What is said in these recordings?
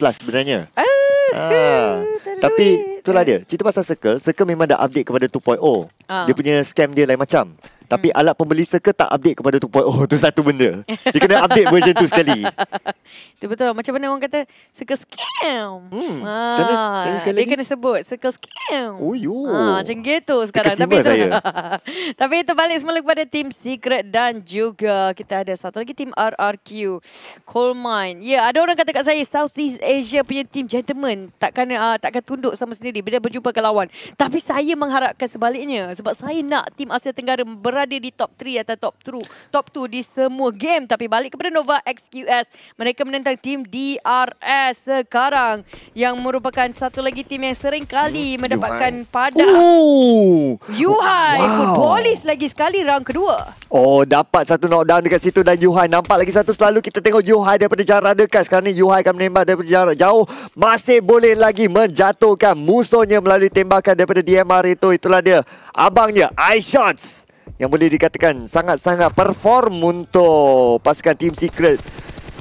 plus sebenarnya. Ah, ah. Tapi itulah dia. Cerita pasal Circle, Circle memang dah update kepada 2.0. Ah. Dia punya scam dia lain macam. Tapi hmm. alat pembeli circle tak update kepada tu Oh, tu satu benda. Dia kena update version tu sekali. Itu betul. Macam mana orang kata circle scam. Macam hmm. ah, mana sekali Dia lagi? kena sebut circle scam. Oh, yo. Ah, macam gitu sekarang. Tapi itu, saya. tapi itu balik semula kepada team secret dan juga kita ada satu lagi team RRQ. Coal Mine. Ya, yeah, ada orang kata kat saya Southeast Asia punya team gentleman takkan uh, takkan tunduk sama sendiri bila berjumpa ke lawan. Tapi saya mengharapkan sebaliknya sebab saya nak team Asia Tenggara ber berada di top 3 atau top 2 top 2 di semua game tapi balik kepada Nova XQS mereka menentang tim DRS sekarang yang merupakan satu lagi tim yang sering kali hmm, mendapatkan pada Yuhan polis wow. lagi sekali round kedua oh dapat satu knockdown dekat situ dan Yuhan nampak lagi satu selalu kita tengok Yuhan daripada jarak dekat sekarang ni Yuhan akan menembak daripada jarak jauh masih boleh lagi menjatuhkan musuhnya melalui tembakan daripada DMR itu itulah dia abangnya eye shots yang boleh dikatakan sangat-sangat perform untuk pasukan Team Secret.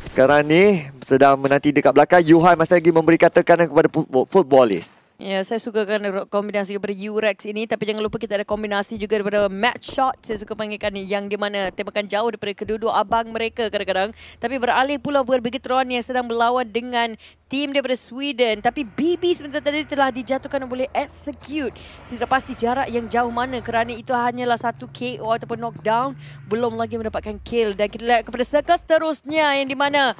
Sekarang ni sedang menanti dekat belakang Yuhan masih lagi memberi katakan kepada footballist. Ya, yeah, saya suka kan kombinasi daripada Urex ini tapi jangan lupa kita ada kombinasi juga daripada Match Shot. Saya suka panggilkan yang di mana tembakan jauh daripada kedua-dua abang mereka kadang-kadang. Tapi beralih pula berbagai teruan yang sedang berlawan dengan tim daripada Sweden. Tapi BB sebentar tadi telah dijatuhkan oleh Execute. Saya pasti jarak yang jauh mana kerana itu hanyalah satu KO ataupun knockdown. Belum lagi mendapatkan kill dan kita lihat kepada circle seterusnya yang di mana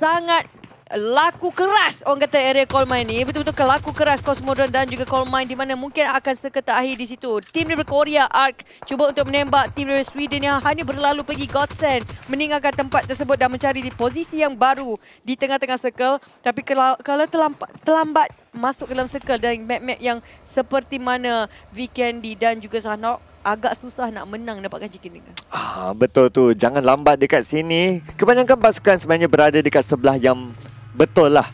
sangat laku keras orang kata area call mine ni betul-betul ke laku keras Cosmodron dan juga call mine di mana mungkin akan seketa akhir di situ tim dari Korea Arc cuba untuk menembak tim dari Sweden yang hanya berlalu pergi Godsend meninggalkan tempat tersebut dan mencari di posisi yang baru di tengah-tengah circle tapi kalau kalau terlambat, terlambat masuk ke dalam circle dan map-map yang seperti mana Vikendi dan juga Sanok agak susah nak menang dapatkan chicken kini Ah, betul tu. Jangan lambat dekat sini. Kebanyakan pasukan sebenarnya berada dekat sebelah yang betul lah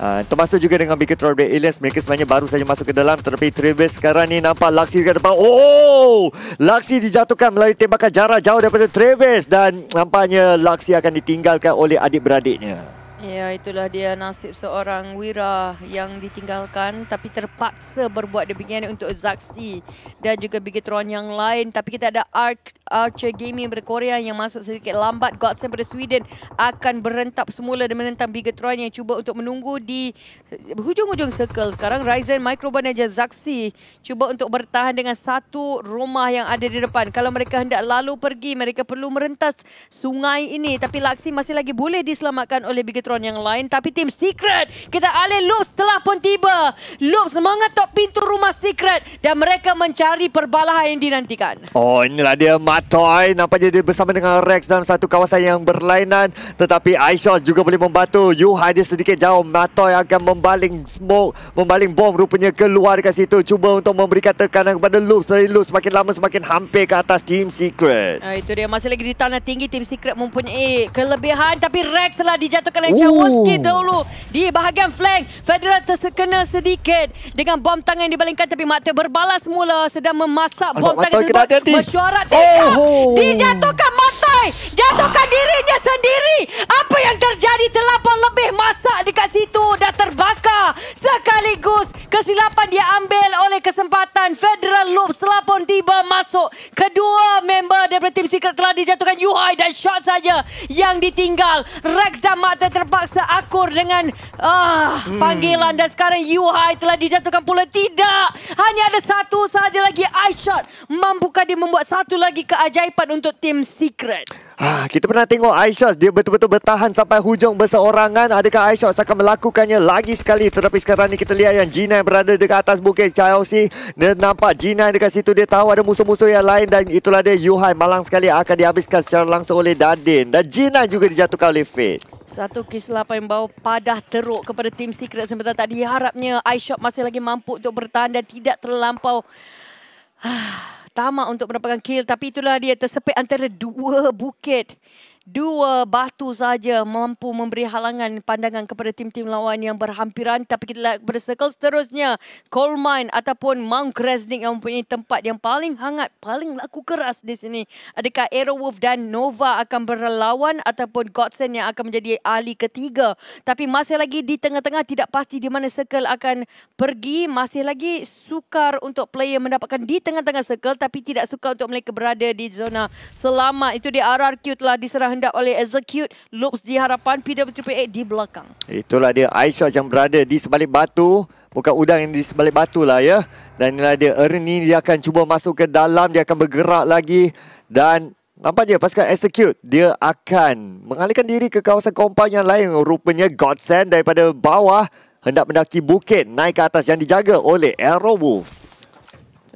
uh, ah, Termasuk juga dengan Bigger Troll Black Aliens Mereka sebenarnya baru saja masuk ke dalam Tetapi Travis sekarang ni nampak Laksi dekat depan Oh, oh! Laksi dijatuhkan melalui tembakan jarak jauh daripada Travis Dan nampaknya Laksi akan ditinggalkan oleh adik-beradiknya Ya, itulah dia nasib seorang Wira yang ditinggalkan tapi terpaksa berbuat demikian untuk Zaxi dan juga Bigetron yang lain. Tapi kita ada Arch Archer Gaming dari Korea yang masuk sedikit lambat. Godsend dari Sweden akan berentap semula dan menentang Bigetron yang cuba untuk menunggu di hujung-hujung circle. Sekarang Ryzen, Microban dan Zaxi cuba untuk bertahan dengan satu rumah yang ada di depan. Kalau mereka hendak lalu pergi, mereka perlu merentas sungai ini. Tapi Laksi masih lagi boleh diselamatkan oleh Bigetron. Necron yang lain. Tapi tim Secret, kita alih Loops telah pun tiba. Loops mengetuk pintu rumah Secret dan mereka mencari perbalahan yang dinantikan. Oh, inilah dia Matoy. Nampaknya dia bersama dengan Rex dalam satu kawasan yang berlainan. Tetapi Aishos juga boleh membantu. Yuhai dia sedikit jauh. Matoy akan membaling smoke, membaling bom rupanya keluar dekat situ. Cuba untuk memberikan tekanan kepada Loops. Dari Loops semakin lama semakin hampir ke atas tim Secret. Oh, itu dia. Masih lagi di tanah tinggi, tim Secret mempunyai kelebihan. Tapi Rex telah dijatuhkan oleh Jawoski dahulu di bahagian flank. Federer terkena sedikit dengan bom tangan yang dibalingkan tapi mata berbalas mula sedang memasak bom tangan tersebut. Mesyuarat tidak. Eh, oh. Dijatuhkan mata. Hey, jatuhkan dirinya sendiri. Apa yang terjadi? Terlampau lebih masak dekat situ. Dah terbakar. Sekaligus kesilapan dia ambil oleh kesempatan. Federal Loop selapun tiba masuk. Kedua member daripada Team Secret telah dijatuhkan. UI dan shot saja yang ditinggal. Rex dan Mata terpaksa akur dengan ah, hmm. panggilan. Dan sekarang UI telah dijatuhkan pula. Tidak. Hanya ada satu saja lagi. eye shot membuka dia membuat satu lagi keajaiban untuk Team Secret. Ah, kita pernah tengok Aishas dia betul-betul bertahan sampai hujung berseorangan. Adakah Aishas akan melakukannya lagi sekali? Tetapi sekarang ni kita lihat yang Jinai berada dekat atas bukit Chaosi. Dia nampak Jinai dekat situ dia tahu ada musuh-musuh yang lain dan itulah dia Yuhai malang sekali akan dihabiskan secara langsung oleh Dadin. Dan Jinai juga dijatuhkan oleh Fate. Satu kisah apa yang bawa padah teruk kepada tim Secret sebentar tadi. Harapnya iShop masih lagi mampu untuk bertahan dan tidak terlampau Tamak untuk mendapatkan kill. Tapi itulah dia tersepit antara dua bukit dua batu saja mampu memberi halangan pandangan kepada tim-tim lawan yang berhampiran tapi kita lihat pada circle seterusnya Coleman ataupun Mount Kresnik yang mempunyai tempat yang paling hangat paling laku keras di sini adakah Aerowolf dan Nova akan berlawan ataupun Godsend yang akan menjadi ahli ketiga tapi masih lagi di tengah-tengah tidak pasti di mana circle akan pergi masih lagi sukar untuk player mendapatkan di tengah-tengah circle tapi tidak sukar untuk mereka berada di zona selamat itu di RRQ telah diserah dihendap oleh execute loops di hadapan PWP di belakang. Itulah dia Aisyah yang berada di sebalik batu. Bukan udang yang di sebalik batu lah ya. Dan inilah dia Ernie dia akan cuba masuk ke dalam. Dia akan bergerak lagi. Dan Nampak je pasukan execute Dia akan mengalihkan diri ke kawasan kompan yang lain Rupanya Godsend daripada bawah Hendak mendaki bukit naik ke atas yang dijaga oleh Arrow Wolf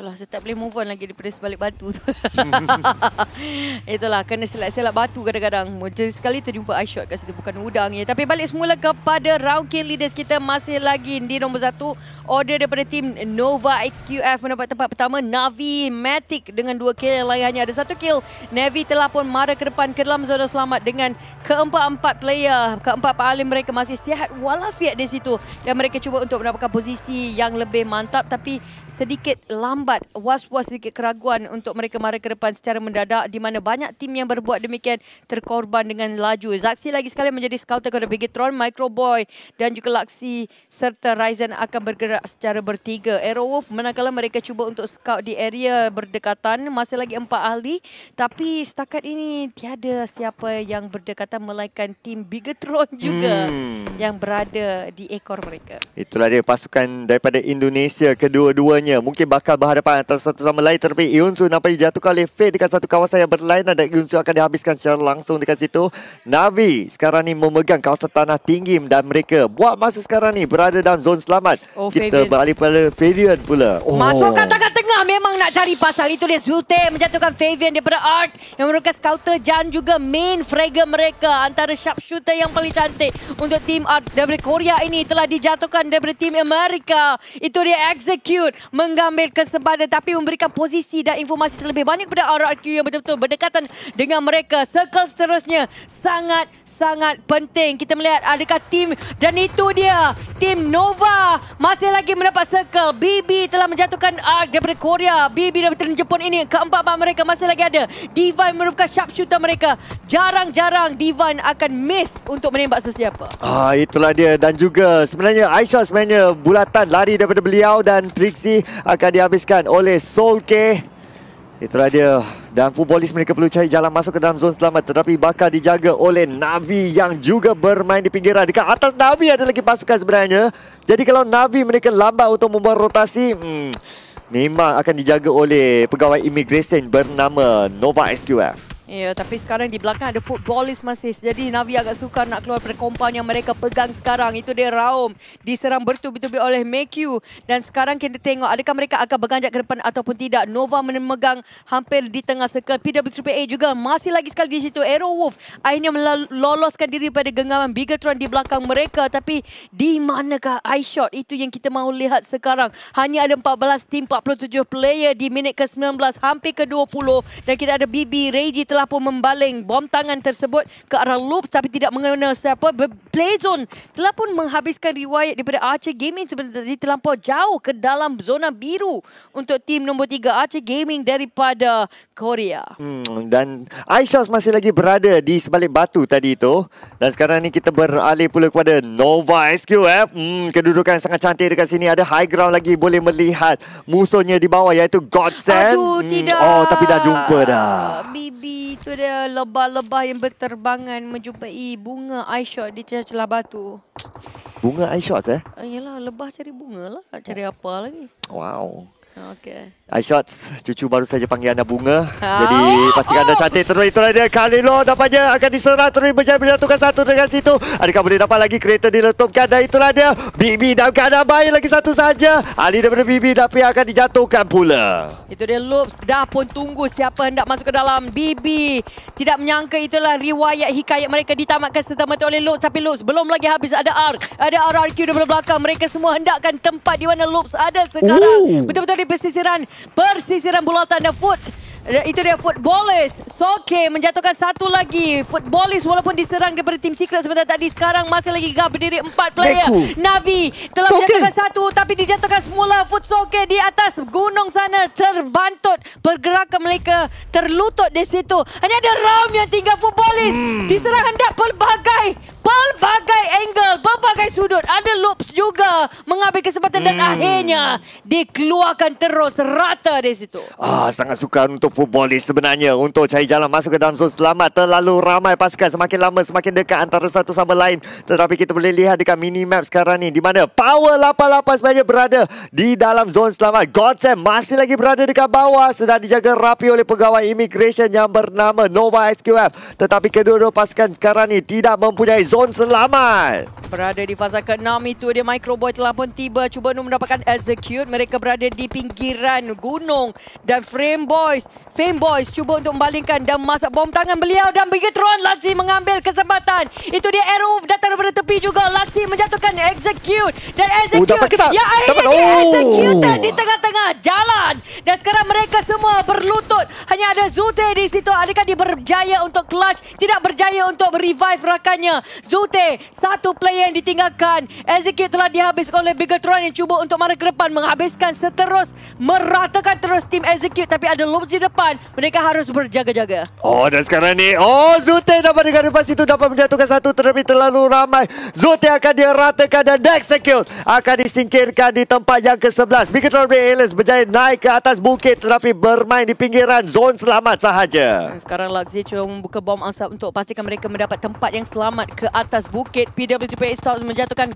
Itulah, saya tak boleh move on lagi daripada sebalik batu tu. Itulah, kena selat-selat batu kadang-kadang. Macam sekali terjumpa eye shot kat situ, bukan udang. Ya. Tapi balik semula kepada round kill leaders kita masih lagi di nombor satu. Order daripada tim Nova XQF mendapat tempat pertama. Navi Matic dengan dua kill yang lain hanya ada satu kill. Navi telah pun mara ke depan ke dalam zona selamat dengan keempat-empat player. Keempat paling mereka masih sihat walafiat di situ. Dan mereka cuba untuk mendapatkan posisi yang lebih mantap. Tapi sedikit lambat terlibat was-was sedikit keraguan untuk mereka mara ke depan secara mendadak di mana banyak tim yang berbuat demikian terkorban dengan laju. Zaksi lagi sekali menjadi skauter kepada Bigitron, Microboy dan juga Laksi serta Ryzen akan bergerak secara bertiga. Aerowolf manakala mereka cuba untuk scout di area berdekatan. Masih lagi empat ahli tapi setakat ini tiada siapa yang berdekatan melainkan tim Bigetron juga hmm. yang berada di ekor mereka. Itulah dia pasukan daripada Indonesia kedua-duanya. Mungkin bakal berhadapan berhadapan antara satu sama lain Tapi Yunsu nampaknya jatuhkan oleh Faye dekat satu kawasan yang berlainan Dan Yunsu akan dihabiskan secara langsung dekat situ Navi sekarang ni memegang kawasan tanah tinggi Dan mereka buat masa sekarang ni berada dalam zon selamat oh, Kita Fabian. beralih pada Fabian pula oh. Masuk katakan tengah memang nak cari pasal Itu dia Zulte menjatuhkan Fabian daripada Ark Yang merupakan scouter dan juga main fragger mereka Antara sharpshooter yang paling cantik Untuk tim Ark dari Korea ini telah dijatuhkan daripada tim Amerika Itu dia execute Mengambil kesempatan sempadan tapi memberikan posisi dan informasi terlebih banyak kepada RRQ yang betul-betul berdekatan dengan mereka. Circle seterusnya sangat sangat penting. Kita melihat adakah tim dan itu dia. Tim Nova masih lagi mendapat circle. BB telah menjatuhkan arc daripada Korea. BB daripada Jepun ini. Keempat-empat mereka masih lagi ada. Divine merupakan sharpshooter mereka. Jarang-jarang Divine akan miss untuk menembak sesiapa. Ah Itulah dia. Dan juga sebenarnya Aisyah sebenarnya bulatan lari daripada beliau. Dan Trixie akan dihabiskan oleh Solke. Itulah dia dan futbolis mereka perlu cari jalan masuk ke dalam zon selamat tetapi bakal dijaga oleh Nabi yang juga bermain di pinggiran dekat atas Nabi ada lagi pasukan sebenarnya jadi kalau Nabi mereka lambat untuk membuat rotasi hmm, memang akan dijaga oleh pegawai imigresen bernama Nova SQF Ya, tapi sekarang di belakang ada footballis masih. Jadi Navi agak sukar nak keluar dari kompan yang mereka pegang sekarang. Itu dia Raum. Diserang bertubi-tubi oleh Mekyu. Dan sekarang kita tengok adakah mereka akan berganjak ke depan ataupun tidak. Nova memegang hampir di tengah circle. PWAA juga masih lagi sekali di situ. Arrow Wolf akhirnya meloloskan diri pada genggaman Bigatron di belakang mereka. Tapi di manakah eye shot itu yang kita mahu lihat sekarang. Hanya ada 14 tim, 47 player di minit ke-19. Hampir ke-20. Dan kita ada BB, Reiji telah telah pun membaling bom tangan tersebut ke arah loop tapi tidak mengena siapa. Play zone telah pun menghabiskan riwayat daripada Archer Gaming sebenarnya tadi terlampau jauh ke dalam zona biru untuk tim nombor tiga Archer Gaming daripada Korea. Hmm, dan Aishos masih lagi berada di sebalik batu tadi itu dan sekarang ni kita beralih pula kepada Nova SQF. Hmm, kedudukan sangat cantik dekat sini. Ada high ground lagi boleh melihat musuhnya di bawah iaitu Godsend. Aduh, hmm, tidak. Oh, tapi dah jumpa dah. Bibi itu dia lebah-lebah yang berterbangan menjumpai bunga Aisyah di celah-celah batu. Bunga Aisyah eh? Ayolah, ah, lebah cari bunga lah. Cari ya. apa lagi? Wow. Okey. Aisyah, cucu baru saja panggil anda bunga. Oh. Jadi pastikan anda cantik terus. Itulah dia kali lo. dapatnya akan diserang terus berjaya tukar satu dengan situ. Adakah boleh dapat lagi kereta diletupkan dan itulah dia. Bibi dalam keadaan baik lagi satu saja. Ali daripada Bibi tapi akan dijatuhkan pula. Itu dia Loops dah pun tunggu siapa hendak masuk ke dalam. Bibi tidak menyangka itulah riwayat hikayat mereka ditamatkan setamat oleh Loops. Tapi Loops belum lagi habis ada Ark. Ada RRQ di belakang. Mereka semua hendakkan tempat di mana Loops ada sekarang. Betul-betul di persisiran persisiran bola tanda foot eh, itu dia footballist Soke menjatuhkan satu lagi footballist walaupun diserang daripada tim Secret sebentar tadi sekarang masih lagi gegar berdiri empat player Deku. Navi telah Soke. menjatuhkan satu tapi dijatuhkan semula Foot Soke di atas gunung sana terbantut pergerakan mereka terlutut di situ hanya ada Ram yang tinggal footballist hmm. diserang hendak pelbagai pelbagai angle, pelbagai sudut. Ada loops juga mengambil kesempatan dan hmm. akhirnya dikeluarkan terus rata di situ. Ah, sangat suka untuk footballist sebenarnya untuk cari jalan masuk ke dalam zon selamat. Terlalu ramai pasukan semakin lama semakin dekat antara satu sama lain. Tetapi kita boleh lihat dekat mini map sekarang ni di mana power 88 sebenarnya berada di dalam zon selamat. Godsem masih lagi berada dekat bawah sedang dijaga rapi oleh pegawai immigration yang bernama Nova SQF. Tetapi kedua-dua pasukan sekarang ni tidak mempunyai zone selamat. Berada di fasa ke-6 itu dia Microboy telah pun tiba cuba untuk mendapatkan execute. Mereka berada di pinggiran gunung dan Frame Boys. Frame Boys cuba untuk membalingkan dan masak bom tangan beliau dan Bigetron Laksi mengambil kesempatan. Itu dia arrow datang daripada tepi juga. Laxi menjatuhkan execute dan oh, execute. Oh, kita. Ya akhirnya dapat. dia oh. execute di tengah-tengah jalan. Dan sekarang mereka semua berlutut. Hanya ada Zute di situ. Adakah dia berjaya untuk clutch? Tidak berjaya untuk revive rakannya. Zulte, satu player yang ditinggalkan. Execute telah dihabis oleh Bigatron yang cuba untuk marah ke depan. Menghabiskan seterus, meratakan terus tim Execute. Tapi ada loops di depan, mereka harus berjaga-jaga. Oh, dan sekarang ni, oh Zulte dapat dengan lepas itu dapat menjatuhkan satu terlebih terlalu ramai. Zulte akan diratakan ratakan dan execute akan disingkirkan di tempat yang ke-11. Bigotron Realist berjaya naik ke atas bukit tetapi bermain di pinggiran zone selamat sahaja. Sekarang Luxie cuba membuka bom asap untuk pastikan mereka mendapat tempat yang selamat ke atas bukit. PWTP Esports menjatuhkan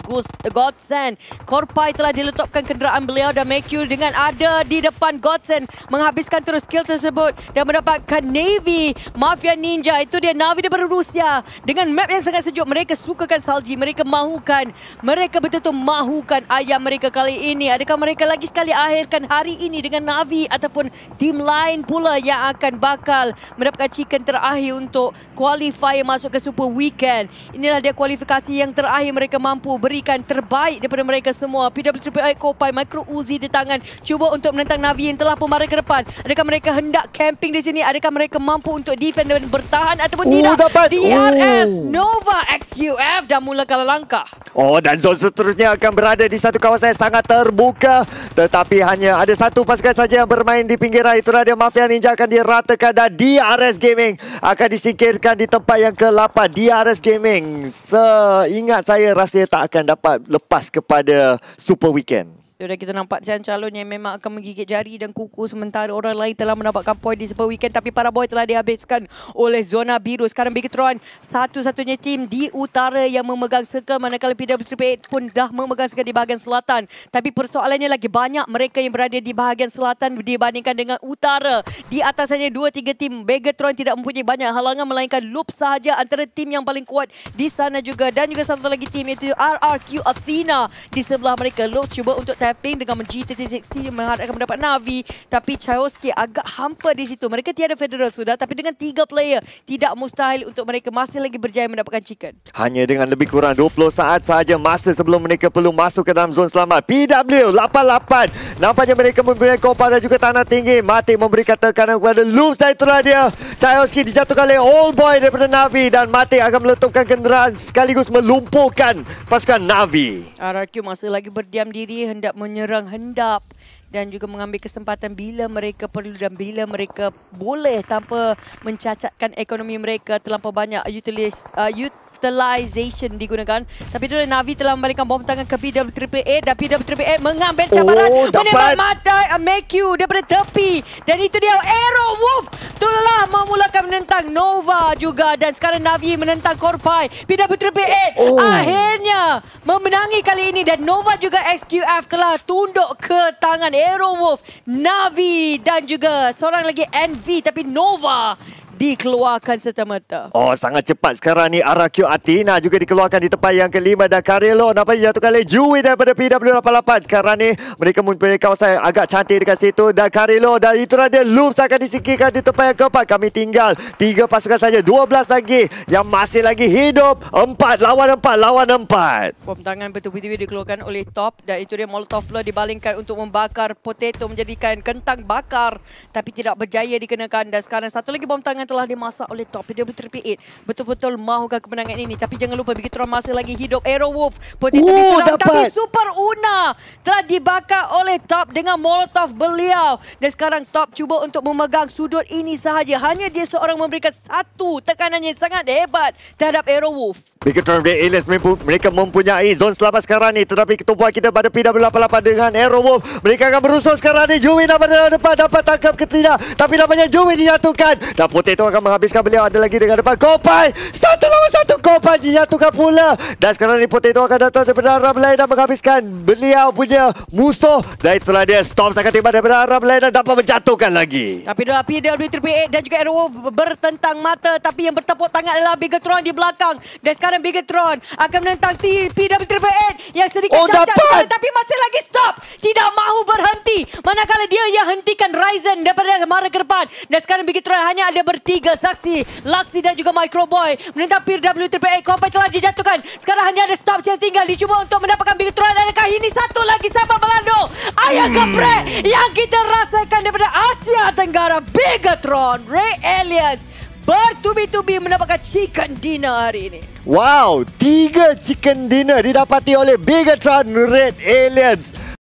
Godsend. Korpai telah diletupkan kenderaan beliau dan Mekyu dengan ada di depan Godsend. Menghabiskan terus skill tersebut dan mendapatkan Navy Mafia Ninja. Itu dia Navy daripada Rusia. Dengan map yang sangat sejuk, mereka sukakan salji. Mereka mahukan. Mereka betul-betul mahukan ayam mereka kali ini. Adakah mereka lagi sekali akhirkan hari ini dengan Navi ataupun tim lain pula yang akan bakal mendapatkan chicken terakhir untuk qualifier masuk ke Super Weekend. Ini inilah dia kualifikasi yang terakhir mereka mampu berikan terbaik daripada mereka semua. PWTP Kopai Pai, Micro Uzi di tangan. Cuba untuk menentang Navi yang telah pemarah ke depan. Adakah mereka hendak camping di sini? Adakah mereka mampu untuk defend dan bertahan ataupun Ooh, tidak? Dapat. DRS Ooh. Nova XUF dah mula kalah langkah. Oh dan zone seterusnya akan berada di satu kawasan yang sangat terbuka. Tetapi hanya ada satu pasukan saja yang bermain di pinggiran. Itulah dia Mafia Ninja akan diratakan dan DRS Gaming akan disingkirkan di tempat yang ke-8. DRS Gaming So ingat saya rasa tak akan dapat lepas kepada Super Weekend. Sudah kita nampak Sian calon yang memang akan menggigit jari dan kuku sementara orang lain telah mendapatkan poin di sepanjang weekend tapi para boy telah dihabiskan oleh zona biru. Sekarang Bigtron satu-satunya tim di utara yang memegang circle manakala PW8 pun dah memegang circle di bahagian selatan. Tapi persoalannya lagi banyak mereka yang berada di bahagian selatan dibandingkan dengan utara. Di atasnya dua tiga tim Bigtron tidak mempunyai banyak halangan melainkan loop sahaja antara tim yang paling kuat di sana juga dan juga satu lagi tim iaitu RRQ Athena di sebelah mereka. Loop cuba untuk grappling dengan GTT60 mengharapkan mendapat Navi. Tapi Chayoski agak hampa di situ. Mereka tiada federal sudah tapi dengan tiga player tidak mustahil untuk mereka masih lagi berjaya mendapatkan chicken. Hanya dengan lebih kurang 20 saat sahaja masa sebelum mereka perlu masuk ke dalam zon selamat. PW 88. Nampaknya mereka mempunyai kompas dan juga tanah tinggi. Matik memberikan tekanan kepada loops dan itulah dia. Chayoski dijatuhkan oleh All boy daripada Navi dan Matik akan meletupkan kenderaan sekaligus melumpuhkan pasukan Navi. RRQ masih lagi berdiam diri hendak tidak menyerang hendap dan juga mengambil kesempatan bila mereka perlu dan bila mereka boleh tanpa mencacatkan ekonomi mereka terlampau banyak utilis uh, Crystallization digunakan. Tapi tu Navi telah membalikkan bom tangan ke PW888. Dan pw mengambil cabaran. Oh, menembak mata uh, Mekyu daripada tepi. Dan itu dia Aero Wolf. telah memulakan menentang Nova juga. Dan sekarang Navi menentang Korpai. pw oh. akhirnya memenangi kali ini. Dan Nova juga SQF telah tunduk ke tangan Aero Wolf. Navi dan juga seorang lagi NV. Tapi Nova dikeluarkan serta-merta. Oh, sangat cepat sekarang ni. Araq Athena juga dikeluarkan di tempat yang kelima. Dan Karelo, apa yang jatuhkan Jui daripada PW88. Sekarang ni, mereka mempunyai kawasan yang agak cantik dekat situ. Dan Karelo, dan itu dia. Looms akan disingkirkan di tempat yang keempat. Kami tinggal tiga pasukan saja. 12 lagi yang masih lagi hidup. Empat lawan empat, lawan empat. Bom tangan betul-betul dikeluarkan oleh Top. Dan itu dia Molotov Blur dibalingkan untuk membakar potato menjadikan kentang bakar. Tapi tidak berjaya dikenakan. Dan sekarang satu lagi bom tangan telah dimasak oleh top WWE. Betul-betul mahukah kemenangan ini? Tapi jangan lupa begitu orang masih lagi hidup. Aero Wolf pun tidak oh, Tapi Super Una telah dibakar oleh top dengan Molotov beliau. Dan sekarang top cuba untuk memegang sudut ini sahaja. Hanya dia seorang memberikan satu tekanan yang sangat hebat terhadap Aero Wolf. Begitu mereka mempunyai zone selama sekarang ini tetapi ketumpuan kita pada PW88 dengan Aero Wolf mereka akan berusaha sekarang ni Juwin apa depan dapat tangkap ke tidak tapi namanya Juwin dijatuhkan dan Putih Okey, tu akan menghabiskan beliau. Ada lagi dengan depan. Kopai! Satu lawan satu. Kopai dinyatukan pula. Dan sekarang ni Potato akan datang daripada arah lain dan menghabiskan beliau punya musuh. Dan itulah dia. Storm akan tiba daripada arah lain dan dapat menjatuhkan lagi. Tapi dia lah pwtp dan juga RO bertentang mata. Tapi yang bertepuk tangan adalah Bigetron di belakang. Dan sekarang Bigetron akan menentang PWTP8 yang sedikit oh, cacat. Tapi masih lagi stop. Tidak mahu ber Manakala dia yang hentikan Ryzen daripada mara ke depan. Dan sekarang Big Troll hanya ada bertiga saksi. Laksi dan juga Microboy. Menentang Peer WTPA. Kompai telah dijatuhkan. Sekarang hanya ada stop yang tinggal. Dicuba untuk mendapatkan Big Troll. Adakah ini satu lagi sama Melando? Ayah hmm. Gepret yang kita rasakan daripada Asia Tenggara. Big Troll. Ray Elias. Bertubi-tubi mendapatkan chicken dinner hari ini. Wow, tiga chicken dinner didapati oleh Bigatron Red Aliens.